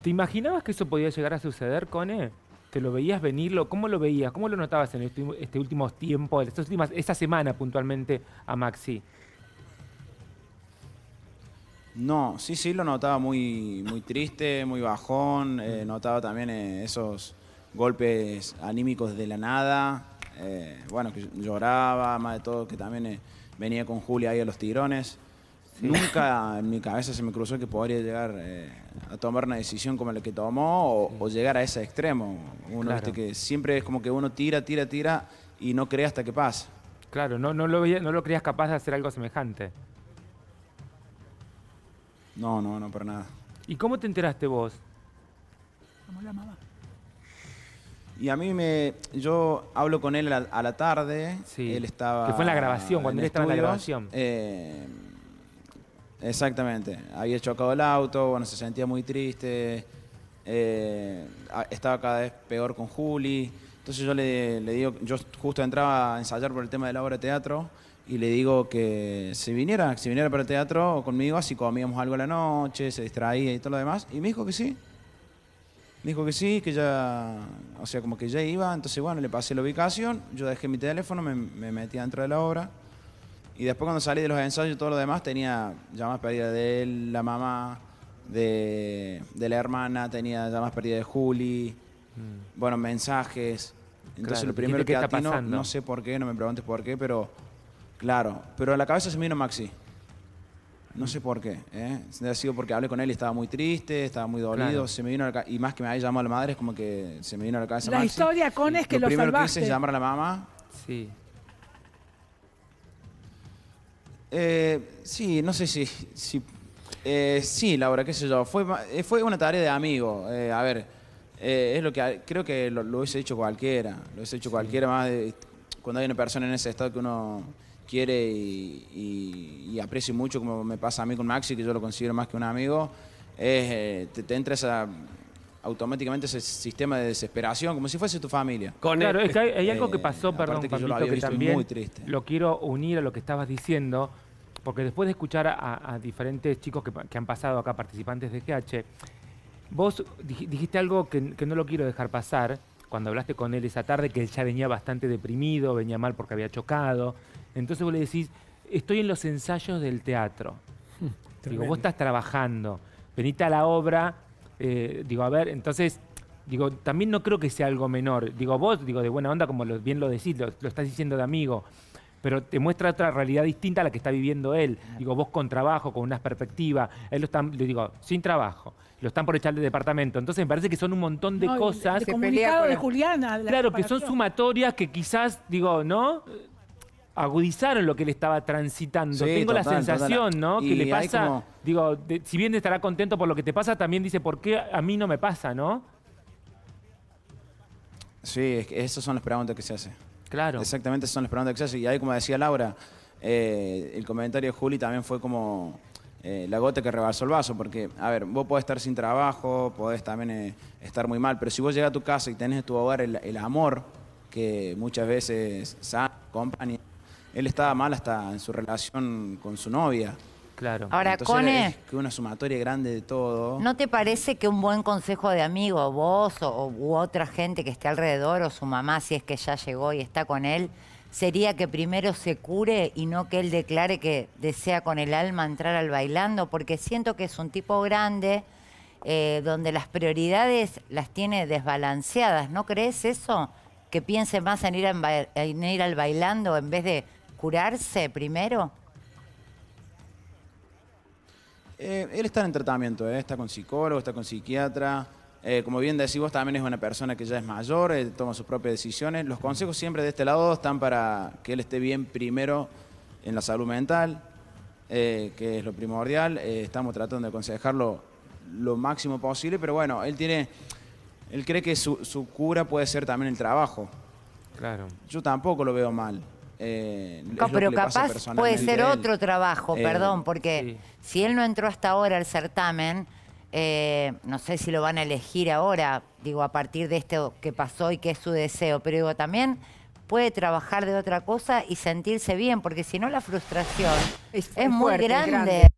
¿Te imaginabas que eso podía llegar a suceder, Cone? ¿Te lo veías venirlo? ¿Cómo lo veías? ¿Cómo lo notabas en este, este último tiempo, estas últimas, esta semana puntualmente a Maxi? No, sí, sí, lo notaba muy, muy triste, muy bajón. Eh, mm. notaba también eh, esos golpes anímicos de la nada. Eh, bueno, que lloraba, más de todo, que también venía con Julia ahí a los tirones. Nunca en mi cabeza se me cruzó que podría llegar eh, a tomar una decisión como la que tomó o, llegar a ese extremo. Uno que siempre es como que uno tira, tira, tira y no cree hasta que pasa. Claro, no, no, lo, no lo creías capaz de hacer algo semejante. No, no, no, para nada. ¿Y cómo te enteraste vos? ¿Cómo la Y a mí me. Yo hablo con él a la, tarde. Él estaba. Que fue en la grabación, cuando él estaba en la grabación. Eh, Exactamente. Había chocado el auto, bueno, se sentía muy triste. Eh, estaba cada vez peor con Juli. Entonces yo le, digo, yo justo entraba a ensayar por el tema de la obra de teatro y le digo que se viniera, que viniera para el teatro conmigo, así comíamos algo a la noche, se distraía y todo lo demás. Y me dijo que sí. Me dijo que sí, que ya, o sea, como que ya iba. Entonces, bueno, le pasé la ubicación, yo dejé mi teléfono, me, me metí dentro de la obra. Y después cuando salí de los ensayos y todo lo demás, tenía llamadas perdidas de él, la mamá, de, la hermana, tenía llamadas perdidas de Juli, mm. bueno, mensajes. Entonces lo primero que atino, no sé por qué, no me preguntes por qué, pero claro, pero a la cabeza se me vino Maxi. No sé por qué. ¿eh? Ha sido porque hablé con él y estaba muy triste, estaba muy dolido. Se me vino a la y más que me haya llamado a la madre, es como que se me vino a la cabeza. La historia con es que lo, primero que hice es llamar a la mamá. Sí. Eh, sí, no sé si... eh, sí, Laura, qué sé yo. Fue, eh, fue una tarea de amigo. Eh, a ver, es lo que creo que lo, hubiese hecho cualquiera. Lo hubiese hecho cualquiera más de, cuando hay una persona en ese estado que uno quiere y, aprecia mucho, como me pasa a mí con Maxi, que yo lo considero más que un amigo, te, entras a automáticamente ese sistema de desesperación, como si fuese tu familia. claro, hay, algo que eh, pasó, perdón, que, triste. lo quiero unir a lo que estabas diciendo, porque después de escuchar a, diferentes chicos que, han pasado acá, participantes de GH, vos dijiste algo que, no lo quiero dejar pasar, cuando hablaste con él esa tarde, que él ya venía bastante deprimido, venía mal porque había chocado. Entonces vos le decís, estoy en los ensayos del teatro. Hm, Digo, vos estás trabajando, venita a la obra eh, digo, a ver, entonces, digo, también no creo que sea algo menor. Digo, vos, digo, de buena onda, como bien lo decís, lo, estás diciendo de amigo, pero te muestra otra realidad distinta a la que está viviendo él. Digo, vos con trabajo, con unas perspectivas, él lo está, le digo, sin trabajo. Lo están por echar del departamento. Entonces me parece que son un montón de cosas. comunicado de Juliana. Claro, que son sumatorias que quizás, digo, ¿no? agudizaron lo que él estaba transitando. Tengo la sensación, ¿no? que le pasa, digo, si bien estará contento por lo que te pasa, también dice, ¿por qué a mí no me pasa, no? Sí, es son las preguntas que se hacen. Claro. Exactamente, esas son las preguntas que se hacen. Y ahí, como decía Laura, eh, el comentario de Juli también fue como... Eh, la gota que rebalsó el vaso, porque, a ver, vos podés estar sin trabajo, podés también eh, estar muy mal, pero si vos llegas a tu casa y tenés en tu hogar el, amor que muchas veces sana, acompaña él estaba mal hasta en su relación con su novia. Claro. Ahora, con que una sumatoria grande de todo. ¿No te parece que un buen consejo de amigo, vos o, u otra gente que esté alrededor o su mamá, si es que ya llegó y está con él, sería que primero se cure y no que él declare que desea con el alma entrar al bailando? Porque siento que es un tipo grande eh, donde las prioridades las tiene desbalanceadas. ¿No crees eso? Que piense más en ir al bailando en vez de curarse primero? Eh, él está en tratamiento, eh, está con psicólogo, está con psiquiatra. Eh, como bien decís vos, también es una persona que ya es mayor, toma sus propias decisiones. Los consejos siempre de este lado están para que él esté bien primero en la salud mental, que es lo primordial. estamos tratando de aconsejarlo lo máximo posible, pero bueno, él tiene, él cree que su, cura puede ser también el trabajo. Claro. Yo tampoco lo veo mal no, eh, pero capaz puede ser otro trabajo, eh, perdón, porque si él no entró hasta ahora al certamen, eh, no sé si lo van a elegir ahora, digo, a partir de esto que pasó y que es su deseo, pero digo, también puede trabajar de otra cosa y sentirse bien, porque si no la frustración es, muy, grande.